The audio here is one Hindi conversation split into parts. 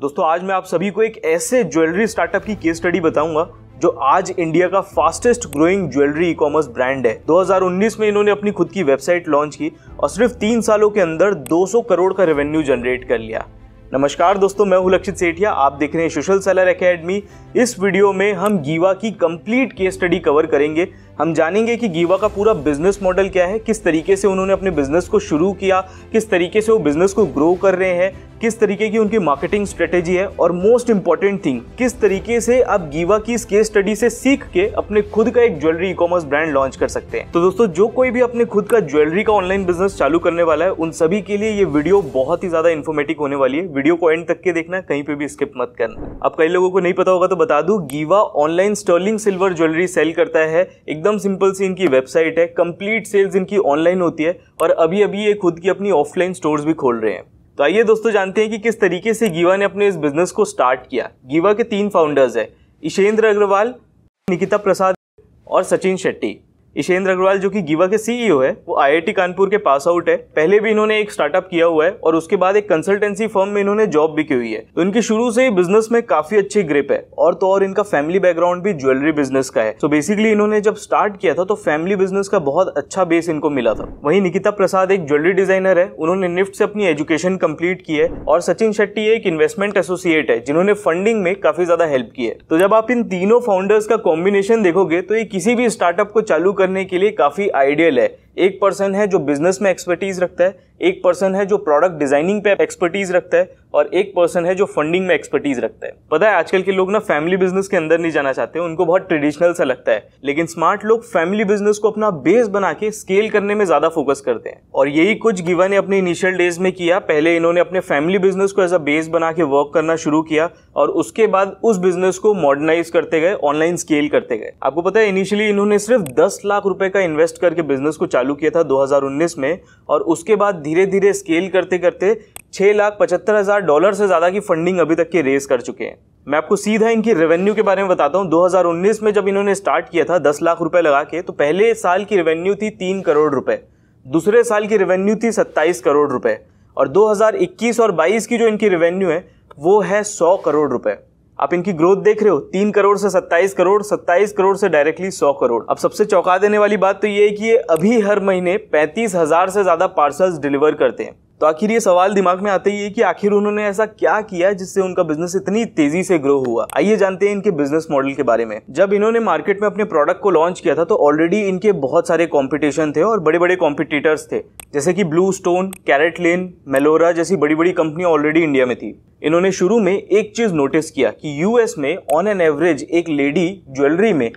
दोस्तों आज मैं आप सभी को एक ऐसे ज्वेलरी स्टार्टअप की केस स्टडी बताऊंगा जो आज इंडिया का fastest growing jewellery ecommerce brand है 2019 में इन्होंने अपनी खुद की वेबसाइट लॉन्च की और सिर्फ तीन सालों के अंदर 200 करोड़ का रेवेन्यू जनरेट कर लिया नमस्कार दोस्तों मैं हूं लक्षित सेठिया आप देख रहे हैं सोशल सेलर अकेडमी इस वीडियो में हम गीवा की कंप्लीट केस स्टडी कवर करेंगे हम जानेंगे कि गीवा का पूरा बिजनेस मॉडल क्या है किस तरीके से उन्होंने अपने बिजनेस को शुरू किया किस तरीके से वो बिजनेस को ग्रो कर रहे हैं किस तरीके की उनकी मार्केटिंग स्ट्रेटेजी है और मोस्ट इंपॉर्टेंट थिंग किस तरीके से आप गीवा की इस केस स्टडी से सीख के अपने खुद का एक jewellery ecommerce commerce brand launch कर सकते हैं तो दोस्तों जो कोई भी अपने खुद का ज्वेलरी का ऑनलाइन बिजनेस चालू करने वाला है उन सभी के लिए ये वीडियो बहुत ही ज्यादा इन्फॉर्मेटिव होने वाली है वीडियो को एंड तक के देखना कहीं पे भी स्किप मत करना अब कई लोगों को नहीं पता होगा तो बता दू Giva online sterling silver jewellery sell करता है एक एकदम सिंपल सी इनकी वेबसाइट है कंप्लीट सेल्स इनकी ऑनलाइन होती है और अभी अभी ये खुद की अपनी ऑफलाइन स्टोर्स भी खोल रहे हैं तो आइए दोस्तों जानते हैं कि किस तरीके से गीवा ने अपने इस बिजनेस को स्टार्ट किया गीवा के तीन फाउंडर्स है इशेंद्र अग्रवाल निकिता प्रसाद और सचिन शेट्टी इशेंद्र अग्रवाल जो कि गीवा के सीईओ e है वो आईआईटी कानपुर के पास आउट है पहले भी इन्होंने एक स्टार्टअप किया हुआ है और उसके बाद एक कंसल्टेंसी फर्म में इन्होंने जॉब भी की हुई है तो इनकी शुरू से ही बिजनेस में काफी अच्छी ग्रिप है और तो और इनका फैमिली बैकग्राउंड भी ज्वेलरी बिजनेस का है तो बेसिकली इन्होंने जब स्टार्ट किया था तो फैमिली बिजनेस का बहुत अच्छा बेस इनको मिला था वही निकिता प्रसाद एक ज्वेलरी डिजाइनर है उन्होंने निफ्ट से अपनी एजुकेशन कम्प्लीट की है और सचिन शेट्टी एक इन्वेस्टमेंट एसोसिएट है जिन्होंने फंडिंग में काफी ज्यादा हेल्प की है तो जब आप इन तीनों फाउंडर्स का कॉम्बिनेशन देखोगे तो ये किसी भी स्टार्टअप को चालू करने के लिए काफ़ी आइडियल है एक पर्सन है जो बिजनेस में एक्सपर्टीज़ रखता है एक पर्सन है जो प्रोडक्ट डिजाइनिंग पे एक्सपर्टीज़ रखता है और एक पर्सन है जो फंडिंग में एक्सपर्टीज़ रखता है पता है आजकल के लोग ना फैमिली बिजनेस के अंदर नहीं जाना चाहते उनको बहुत ट्रेडिशनल सा लगता है लेकिन स्मार्ट लोग फैमिली बिजनेस को अपना बेस बना के स्केल करने में ज़्यादा फोकस करते हैं और यही कुछ गिवा ने अपने इनिशियल डेज में किया पहले इन्होंने अपने फैमिली बिजनेस को एज अ बेस बना के वर्क करना शुरू किया और उसके बाद उस बिजनेस को मॉडर्नाइज करते गए ऑनलाइन स्केल करते गए आपको पता है इनिशियली इन्होंने सिर्फ दस लाख रुपए का इन्वेस्ट करके बिजनेस को चालू किया था 2019 में और उसके बाद धीरे धीरे स्केल करते करते छः लाख पचहत्तर हज़ार डॉलर से ज़्यादा की फंडिंग अभी तक के रेस कर चुके हैं मैं आपको सीधा इनकी रेवेन्यू के बारे में बताता हूँ 2019 में जब इन्होंने स्टार्ट किया था 10 लाख रुपए लगा के तो पहले साल की रेवेन्यू थी तीन करोड़ रुपए दूसरे साल की रेवेन्यू थी 27 करोड़ रुपए और 2021 और 22 की जो इनकी रेवेन्यू है वो है 100 करोड़ रुपए आप इनकी ग्रोथ देख रहे हो तीन करोड़ से सत्ताईस करोड़ सत्ताईस करोड़ से डायरेक्टली सौ करोड़ अब सबसे चौंका देने वाली बात तो ये है कि ये अभी हर महीने पैंतीस हजार से ज्यादा पार्सल्स डिलीवर करते हैं तो आखिर ये सवाल दिमाग में आते ही है कि आखिर उन्होंने ऐसा क्या किया जिससे उनका बिजनेस इतनी तेजी से ग्रो हुआ आइए जानते हैं इनके बिजनेस मॉडल के बारे में जब इन्होंने मार्केट में अपने प्रोडक्ट को लॉन्च किया था तो ऑलरेडी इनके बहुत सारे कॉम्पिटिशन थे और बड़े बड़े कॉम्पिटिटर्स थे जैसे कि BlueStone CaratLane Melorra जैसी बड़ी बड़ी कंपनियां ऑलरेडी इंडिया में थी इन्होंने शुरू में एक चीज नोटिस किया कि यूएस में ऑन एन एवरेज एक लेडी ज्वेलरी में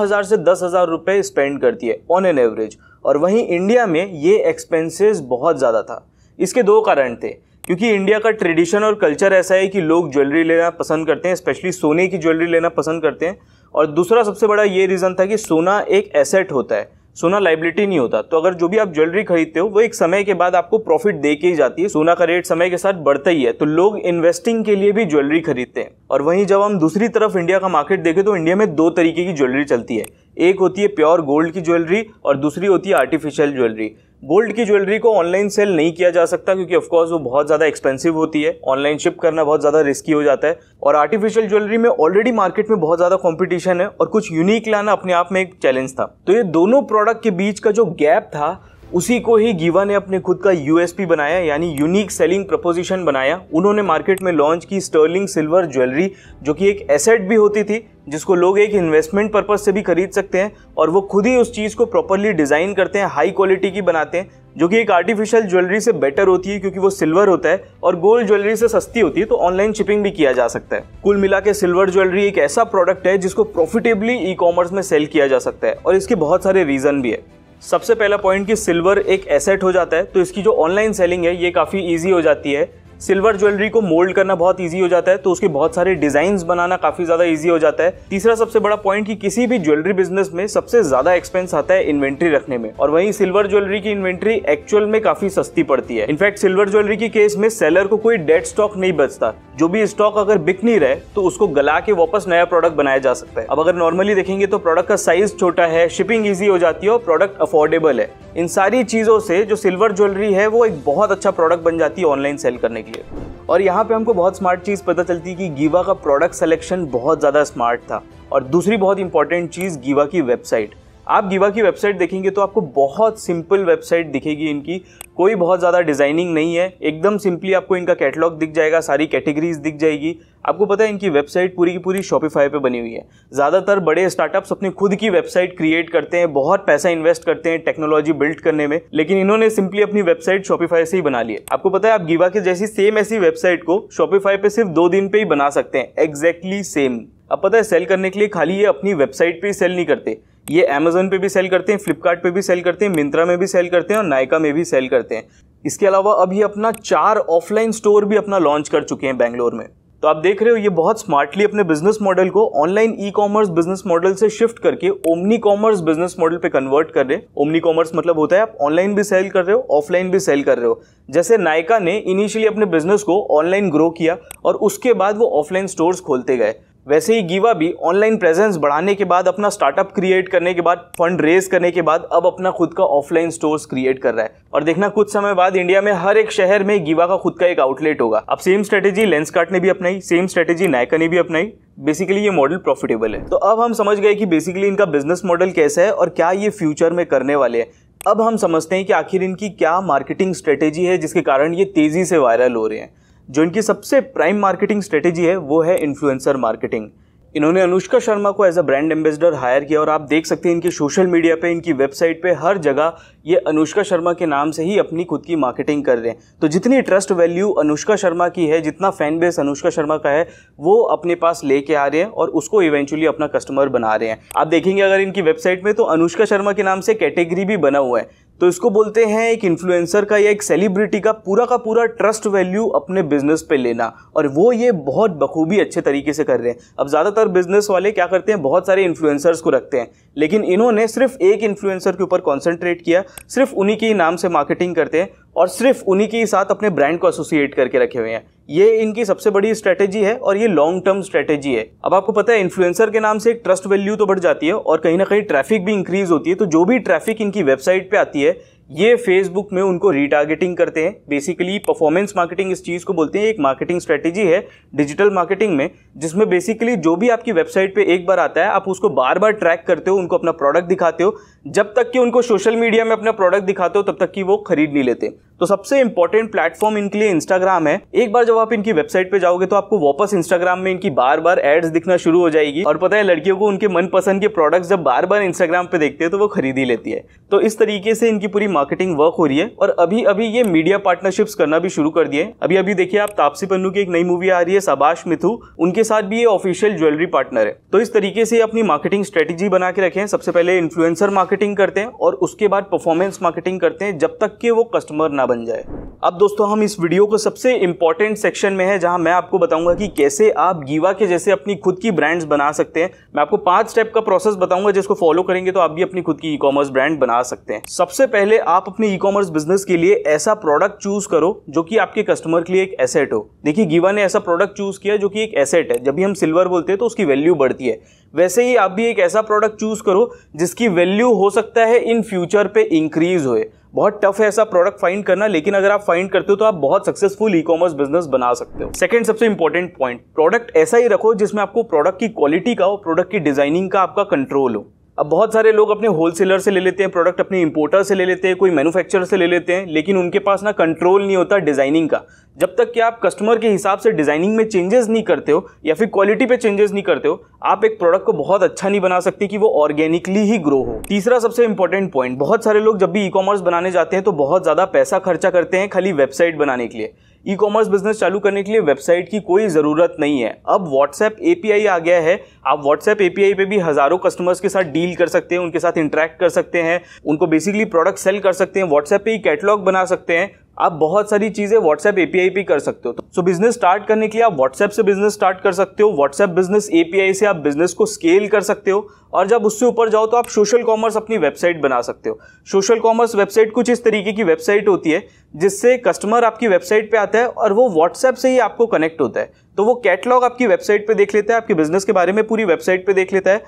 हजार से हजार रुपए स्पेंड करती है ऑन एन एवरेज और वहीं इंडिया में ये एक्सपेंसेस बहुत ज़्यादा था इसके दो कारण थे क्योंकि इंडिया का ट्रेडिशन और कल्चर ऐसा है कि लोग ज्वेलरी लेना पसंद करते हैं स्पेशली सोने की ज्वेलरी लेना पसंद करते हैं और दूसरा सबसे बड़ा ये रीज़न था कि सोना एक एसेट होता है सोना लाइबिलिटी नहीं होता तो अगर जो भी आप ज्वेलरी खरीदते हो वो एक समय के बाद आपको प्रॉफिट दे के ही जाती है सोना का रेट समय के साथ बढ़ता ही है तो लोग इन्वेस्टिंग के लिए भी ज्वेलरी खरीदते हैं और वहीं जब हम दूसरी तरफ इंडिया का मार्केट देखें तो इंडिया में दो तरीके की ज्वेलरी चलती है एक होती है प्योर गोल्ड की ज्वेलरी और दूसरी होती है आर्टिफिशियल ज्वेलरी गोल्ड की ज्वेलरी को ऑनलाइन सेल नहीं किया जा सकता क्योंकि ऑफकोर्स वो बहुत ज़्यादा एक्सपेंसिव होती है ऑनलाइन शिप करना बहुत ज़्यादा रिस्की हो जाता है और आर्टिफिशियल ज्वेलरी में ऑलरेडी मार्केट में बहुत ज़्यादा कॉम्पिटिशन है और कुछ यूनिक लाना अपने आप में एक चैलेंज था तो ये दोनों प्रोडक्ट के बीच का जो गैप था उसी को ही गीवा ने अपने खुद का यूएसपी बनाया यानी यूनिक सेलिंग प्रपोजिशन बनाया उन्होंने मार्केट में लॉन्च की स्टर्लिंग सिल्वर ज्वेलरी जो कि एक एसेट भी होती थी जिसको लोग एक इन्वेस्टमेंट पर्पज से भी खरीद सकते हैं और वो खुद ही उस चीज़ को प्रॉपरली डिज़ाइन करते हैं हाई क्वालिटी की बनाते हैं जो कि एक आर्टिफिशियल ज्वेलरी से बेटर होती है क्योंकि वो सिल्वर होता है और गोल्ड ज्वेलरी से सस्ती होती है तो ऑनलाइन शिपिंग भी किया जा सकता है कुल मिला के सिल्वर ज्वेलरी एक ऐसा प्रोडक्ट है जिसको प्रॉफिटेबली ई कॉमर्स में सेल किया जा सकता है और इसके बहुत सारे रीज़न भी है सबसे पहला पॉइंट कि सिल्वर एक एसेट हो जाता है तो इसकी जो ऑनलाइन सेलिंग है ये काफ़ी ईजी हो जाती है सिल्वर ज्वेलरी को मोल्ड करना बहुत ईजी हो जाता है तो उसके बहुत सारे डिजाइन बनाना काफी ज्यादा ईजी हो जाता है तीसरा सबसे बड़ा पॉइंट कि किसी भी ज्वेलरी बिजनेस में सबसे ज्यादा एक्सपेंस आता है इन्वेंट्री रखने में और वहीं सिल्वर ज्वेलरी की इन्वेंट्री एक्चुअल में काफी सस्ती पड़ती है इनफैक्ट सिल्वर ज्वेलरी के केस में सेलर को कोई डेड स्टॉक नहीं बचता जो भी स्टॉक अगर बिक नहीं रहे तो उसको गला के वापस नया प्रोडक्ट बनाया जा सकता है अब अगर नॉर्मली देखेंगे तो प्रोडक्ट का साइज छोटा है शिपिंग ईजी हो जाती है और प्रोडक्ट अफोर्डेबल है इन सारी चीजों से जो सिल्वर ज्वेलरी है वो एक बहुत अच्छा प्रोडक्ट बन जाती है ऑनलाइन सेल करने के लिए और यहाँ पे हमको बहुत स्मार्ट चीज़ पता चलती कि गीवा का प्रोडक्ट सिलेक्शन बहुत ज़्यादा स्मार्ट था और दूसरी बहुत इंपॉर्टेंट चीज़ गीवा की वेबसाइट आप गीवा की वेबसाइट देखेंगे तो आपको बहुत सिंपल वेबसाइट दिखेगी इनकी कोई बहुत ज़्यादा डिज़ाइनिंग नहीं है एकदम सिंपली आपको इनका कैटलॉग दिख जाएगा सारी कैटेगरीज दिख जाएगी आपको पता है इनकी वेबसाइट पूरी की पूरी शॉपिफाई पे बनी हुई है ज़्यादातर बड़े स्टार्टअप्स अपनी खुद की वेबसाइट क्रिएट करते हैं बहुत पैसा इन्वेस्ट करते हैं टेक्नोलॉजी बिल्ड करने में लेकिन इन्होंने सिंपली अपनी वेबसाइट शॉपिफाई से ही बना ली है आपको पता है आप गिवा के जैसी सेम ऐसी वेबसाइट को शॉपिफाई पे सिर्फ दो दिन पे ही बना सकते हैं एग्जैक्टली सेम अब पता है सेल करने के लिए खाली ये अपनी वेबसाइट पे ही सेल नहीं करते ये अमेजोन पे भी सेल करते हैं फ्लिपकार्ट पे भी सेल करते हैं मिंत्रा में भी सेल करते हैं और नायका में भी सेल करते हैं इसके अलावा अभी अपना चार ऑफलाइन स्टोर भी अपना लॉन्च कर चुके हैं बैंगलोर में तो आप देख रहे हो ये बहुत स्मार्टली अपने बिजनेस मॉडल को online ecommerce business model से शिफ्ट करके ओमनी कॉमर्स बिजनेस मॉडल पे कन्वर्ट कर रहे हैं ओमनी कॉमर्स मतलब होता है आप ऑनलाइन भी सेल कर रहे हो ऑफलाइन भी सेल कर रहे हो जैसे नायका ने इनिशियली अपने बिजनेस को ऑनलाइन ग्रो किया और उसके बाद वो ऑफलाइन स्टोर्स खोलते गए वैसे ही गीवा भी ऑनलाइन प्रेजेंस बढ़ाने के बाद अपना स्टार्टअप क्रिएट करने के बाद फंड रेज करने के बाद अब अपना खुद का ऑफलाइन स्टोर्स क्रिएट कर रहा है और देखना कुछ समय बाद इंडिया में हर एक शहर में गीवा का खुद का एक आउटलेट होगा अब सेम स्ट्रेटेजी लेंसकार्ट ने भी अपनाई सेम स्ट्रेटेजी नायका ने भी अपनाई बेसिकली ये मॉडल प्रॉफिटेबल है तो अब हम समझ गए कि बेसिकली इनका बिजनेस मॉडल कैसा है और क्या ये फ्यूचर में करने वाले हैं अब हम समझते हैं कि आखिर इनकी क्या मार्केटिंग स्ट्रेटेजी है जिसके कारण ये तेजी से वायरल हो रहे हैं जो इनकी सबसे प्राइम मार्केटिंग स्ट्रेटेजी है वो है इन्फ्लुएंसर मार्केटिंग इन्होंने अनुष्का शर्मा को as a brand ambassador hire किया और आप देख सकते हैं इनकी सोशल मीडिया पे इनकी वेबसाइट पे हर जगह ये अनुष्का शर्मा के नाम से ही अपनी खुद की मार्केटिंग कर रहे हैं तो जितनी ट्रस्ट वैल्यू अनुष्का शर्मा की है जितना फैन बेस अनुष्का शर्मा का है वो अपने पास लेके आ रहे हैं और उसको इवेंचुअली अपना कस्टमर बना रहे हैं आप देखेंगे अगर इनकी वेबसाइट में तो अनुष्का शर्मा के नाम से कैटेगरी भी बना हुआ है तो इसको बोलते हैं एक इन्फ्लुएंसर का या एक सेलिब्रिटी का पूरा का पूरा ट्रस्ट वैल्यू अपने बिजनेस पे लेना और वो ये बहुत बखूबी अच्छे तरीके से कर रहे हैं अब ज़्यादातर बिजनेस वाले क्या करते हैं बहुत सारे इन्फ्लुएंसर्स को रखते हैं लेकिन इन्होंने सिर्फ एक इन्फ्लुएंसर के ऊपर कॉन्सेंट्रेट किया सिर्फ उन्हीं के नाम से मार्केटिंग करते हैं और सिर्फ उन्हीं के साथ अपने ब्रांड को एसोसिएट करके रखे हुए हैं ये इनकी सबसे बड़ी स्ट्रेटेजी है और ये लॉन्ग टर्म स्ट्रेटेजी है अब आपको पता है इन्फ्लुएंसर के नाम से एक ट्रस्ट वैल्यू तो बढ़ जाती है और कहीं ना कहीं ट्रैफिक भी इंक्रीज होती है तो जो भी ट्रैफिक इनकी वेबसाइट पे आती है ये फेसबुक में उनको रीटारगेटिंग करते हैं बेसिकली परफॉर्मेंस मार्केटिंग इस चीज़ को बोलते हैं एक मार्केटिंग स्ट्रेटेजी है डिजिटल मार्केटिंग में जिसमें बेसिकली जो भी आपकी वेबसाइट पे एक बार आता है आप उसको बार बार ट्रैक करते हो उनको अपना प्रोडक्ट दिखाते हो जब तक कि उनको सोशल मीडिया में अपना प्रोडक्ट दिखाते हो तब तक कि वो खरीद नहीं लेते तो सबसे इंपॉर्टेंट प्लेटफॉर्म इनके लिए इंस्टाग्राम है एक बार जब आप इनकी वेबसाइट पे जाओगे तो आपको वापस इंस्टाग्राम में इनकी बार बार एड्स दिखना शुरू हो जाएगी और पता है लड़कियों को उनके मनपसंद के प्रोडक्ट्स जब बार बार इंस्टाग्राम पे देखते हैं तो वो खरीद ही लेती है तो इस तरीके से इनकी पूरी मार्केटिंग वर्क हो रही है और अभी अभी ये मीडिया पार्टनरशिप्स करना भी शुरू कर दिए अभी अभी देखिए आप तापसी पन्नू की एक नई मूवी आ रही है सबाश मिथु उनके साथ भी ये ऑफिशियल ज्वेलरी पार्टनर है तो इस तरीके से अपनी मार्केटिंग स्ट्रेटेजी बना के रखें सबसे पहले इन्फ्लुएंसर मार्केटिंग करते हैं और उसके बाद परफॉर्मेंस मार्केटिंग करते हैं जब तक कि वो कस्टमर ना बन जाए अब दोस्तों हम इस वीडियो को सबसे इम्पॉर्टेंट सेक्शन में है जहां मैं आपको बताऊंगा कि कैसे आप गीवा के जैसे अपनी खुद की ब्रांड्स बना सकते हैं मैं आपको पांच स्टेप का प्रोसेस बताऊंगा जिसको फॉलो करेंगे तो आप भी अपनी खुद की ई कॉमर्स ब्रांड बना सकते हैं सबसे पहले आप अपने ई कॉमर्स बिजनेस के लिए ऐसा प्रोडक्ट चूज करो जो कि आपके कस्टमर के लिए एक एसेट हो देखिए गीवा ने ऐसा प्रोडक्ट चूज किया जो कि एक एसेट है जब भी हम सिल्वर बोलते हैं तो उसकी वैल्यू बढ़ती है वैसे ही आप भी एक ऐसा प्रोडक्ट चूज करो जिसकी वैल्यू हो सकता है इन फ्यूचर पे इंक्रीज होए बहुत टफ है ऐसा प्रोडक्ट फाइंड करना लेकिन अगर आप फाइंड करते हो तो आप बहुत सक्सेसफुल ई कॉमर्स बिजनेस बना सकते हो सेकंड सबसे इंपॉर्टेंट पॉइंट प्रोडक्ट ऐसा ही रखो जिसमें आपको प्रोडक्ट की क्वालिटी का और प्रोडक्ट की डिजाइनिंग का आपका कंट्रोल हो अब बहुत सारे लोग अपने होलसेलर से ले लेते हैं प्रोडक्ट अपने इंपोर्टर से ले लेते हैं कोई मैन्युफैक्चरर से ले लेते हैं लेकिन उनके पास ना कंट्रोल नहीं होता डिज़ाइनिंग का जब तक कि आप कस्टमर के हिसाब से डिज़ाइनिंग में चेंजेस नहीं करते हो या फिर क्वालिटी पे चेंजेस नहीं करते हो आप एक प्रोडक्ट को बहुत अच्छा नहीं बना सकते कि वो ऑर्गेनिकली ही ग्रो हो तीसरा सबसे इंपॉर्टेंट पॉइंट बहुत सारे लोग जब भी ई कॉमर्स बनाने जाते हैं तो बहुत ज़्यादा पैसा खर्चा करते हैं खाली वेबसाइट बनाने के लिए ई कॉमर्स बिजनेस चालू करने के लिए वेबसाइट की कोई ज़रूरत नहीं है अब व्हाट्सएप ए आ गया है आप व्हाट्सएप ए पे भी हज़ारों कस्टमर्स के साथ डील कर सकते हैं उनके साथ इंटरेक्ट कर सकते हैं उनको बेसिकली प्रोडक्ट सेल कर सकते हैं व्हाट्सएप पे ही कैटलॉग बना सकते हैं आप बहुत सारी चीज़ें व्हाट्सएप एपीआई पे कर सकते हो सो बिजनेस स्टार्ट करने के लिए आप व्हाट्सएप से बिजनेस स्टार्ट कर सकते हो व्हाट्सएप बिजनेस एपीआई से आप बिजनेस को स्केल कर सकते हो और जब उससे ऊपर जाओ तो आप सोशल कॉमर्स अपनी वेबसाइट बना सकते हो सोशल कॉमर्स वेबसाइट कुछ इस तरीके की वेबसाइट होती है जिससे कस्टमर आपकी वेबसाइट पे आता है और वो व्हाट्सएप से ही आपको कनेक्ट होता है तो वो कैटलॉग आपकी वेबसाइट पे देख लेता है आपके बिजनेस के बारे में पूरी वेबसाइट पे देख लेता है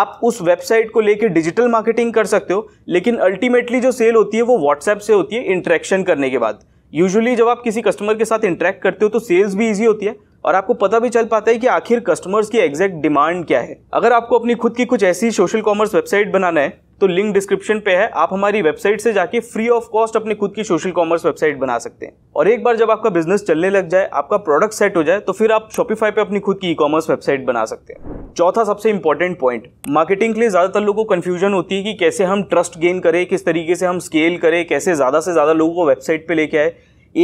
आप उस वेबसाइट को लेके डिजिटल मार्केटिंग कर सकते हो लेकिन अल्टीमेटली जो सेल होती है वो व्हाट्सएप से होती है इंट्रैक्शन करने के बाद यूजुअली जब आप किसी कस्टमर के साथ इंट्रैक्ट करते हो तो सेल्स भी ईजी होती है और आपको पता भी चल पाता है कि आखिर कस्टमर्स की एग्जैक्ट डिमांड क्या है अगर आपको अपनी खुद की कुछ ऐसी सोशल कॉमर्स वेबसाइट बनाना है तो लिंक डिस्क्रिप्शन पे है आप हमारी वेबसाइट से जाके फ्री ऑफ कॉस्ट अपने खुद की सोशल कॉमर्स वेबसाइट बना सकते हैं और एक बार जब आपका बिजनेस चलने लग जाए आपका प्रोडक्ट सेट हो जाए तो फिर आप शॉपिफाई पे अपनी खुद की ई कॉमर्स वेबसाइट बना सकते हैं चौथा सबसे इंपॉर्टेंट पॉइंट मार्केटिंग के लिए ज़्यादातर लोगों को कन्फ्यूजन होती है कि कैसे हम ट्रस्ट गेन करें किस तरीके से हम स्केल करें कैसे ज़्यादा से ज़्यादा लोगों को वेबसाइट पर लेके आए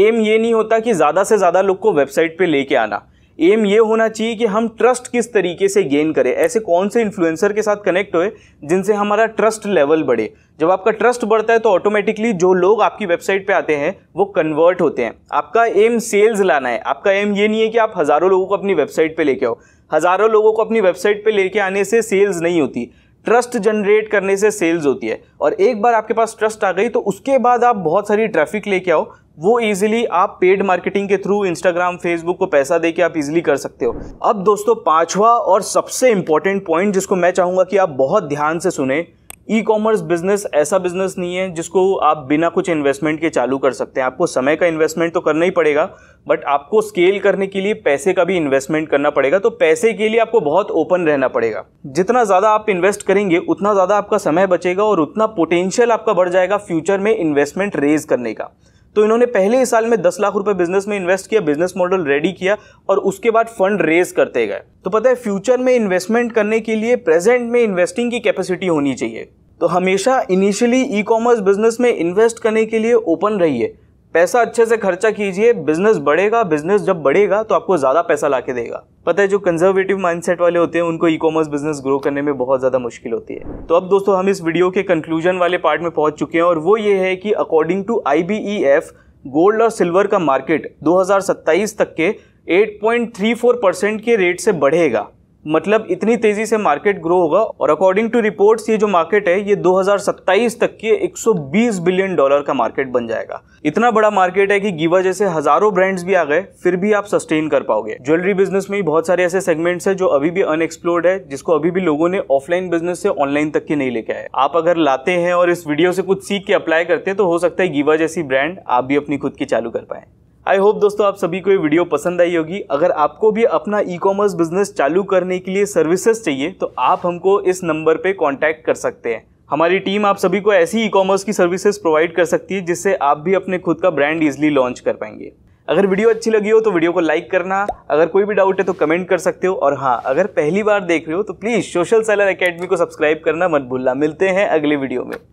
एम ये नहीं होता कि ज़्यादा से ज़्यादा लोग को वेबसाइट पर लेके आना एम ये होना चाहिए कि हम ट्रस्ट किस तरीके से गेन करें ऐसे कौन से इन्फ्लुएंसर के साथ कनेक्ट होए जिनसे हमारा ट्रस्ट लेवल बढ़े जब आपका ट्रस्ट बढ़ता है तो ऑटोमेटिकली जो लोग आपकी वेबसाइट पे आते हैं वो कन्वर्ट होते हैं आपका एम सेल्स लाना है आपका एम ये नहीं है कि आप हज़ारों लोगों को अपनी वेबसाइट पर लेके आओ हज़ारों लोगों को अपनी वेबसाइट पर लेके आने से सेल्स नहीं होती ट्रस्ट जनरेट करने से सेल्स होती है और एक बार आपके पास ट्रस्ट आ गई तो उसके बाद आप बहुत सारी ट्रैफिक लेके आओ वो इजीली आप पेड मार्केटिंग के थ्रू इंस्टाग्राम फेसबुक को पैसा देके आप इजीली कर सकते हो अब दोस्तों पांचवा और सबसे इंपॉर्टेंट पॉइंट जिसको मैं चाहूंगा कि आप बहुत ध्यान से सुने ई कॉमर्स बिजनेस ऐसा बिजनेस नहीं है जिसको आप बिना कुछ इन्वेस्टमेंट के चालू कर सकते हैं आपको समय का इन्वेस्टमेंट तो करना ही पड़ेगा बट आपको स्केल करने के लिए पैसे का भी इन्वेस्टमेंट करना पड़ेगा तो पैसे के लिए आपको बहुत ओपन रहना पड़ेगा जितना ज़्यादा आप इन्वेस्ट करेंगे उतना ज़्यादा आपका समय बचेगा और उतना पोटेंशियल आपका बढ़ जाएगा फ्यूचर में इन्वेस्टमेंट रेज करने का तो इन्होंने पहले ही साल में दस लाख रुपए बिजनेस में इन्वेस्ट किया बिजनेस मॉडल रेडी किया और उसके बाद फंड रेज करते गए तो पता है फ्यूचर में इन्वेस्टमेंट करने के लिए प्रेजेंट में इन्वेस्टिंग की कैपेसिटी होनी चाहिए तो हमेशा इनिशियली ई कॉमर्स बिजनेस में इन्वेस्ट करने के लिए ओपन रहिए पैसा अच्छे से खर्चा कीजिए बिजनेस बढ़ेगा बिजनेस जब बढ़ेगा तो आपको ज़्यादा पैसा ला के देगा पता है जो कंजर्वेटिव माइंडसेट वाले होते हैं उनको ई कॉमर्स बिजनेस ग्रो करने में बहुत ज़्यादा मुश्किल होती है तो अब दोस्तों हम इस वीडियो के कंक्लूजन वाले पार्ट में पहुंच चुके हैं और वो ये है कि अकॉर्डिंग टू आई गोल्ड और सिल्वर का मार्केट दो तक के 8.34 परसेंट के रेट से बढ़ेगा मतलब इतनी तेज़ी से मार्केट ग्रो होगा और अकॉर्डिंग टू रिपोर्ट्स ये जो मार्केट है ये 2027 तक के 120 बिलियन डॉलर का मार्केट बन जाएगा इतना बड़ा मार्केट है कि गीवा जैसे हजारों ब्रांड्स भी आ गए फिर भी आप सस्टेन कर पाओगे ज्वेलरी बिजनेस में भी बहुत सारे ऐसे सेगमेंट्स है जो अभी भी अनएक्सप्लोर्ड है जिसको अभी भी लोगों ने ऑफलाइन बिजनेस से ऑनलाइन तक के नहीं लेके आए आप अगर लाते हैं और इस वीडियो से कुछ सीख के अप्लाई करते हैं तो हो सकता है गीवा जैसी ब्रांड आप भी अपनी खुद की चालू कर पाए आई होप दोस्तों आप सभी को ये वीडियो पसंद आई होगी अगर आपको भी अपना ई कॉमर्स बिजनेस चालू करने के लिए सर्विसेज चाहिए तो आप हमको इस नंबर पे कांटेक्ट कर सकते हैं हमारी टीम आप सभी को ऐसी ई कॉमर्स की सर्विसेज प्रोवाइड कर सकती है जिससे आप भी अपने खुद का ब्रांड ईजिली लॉन्च कर पाएंगे अगर वीडियो अच्छी लगी हो तो वीडियो को लाइक करना अगर कोई भी डाउट है तो कमेंट कर सकते हो और हाँ अगर पहली बार देख रहे हो तो प्लीज़ सोशल सेलर अकेडमी को सब्सक्राइब करना मत भूलना मिलते हैं अगले वीडियो में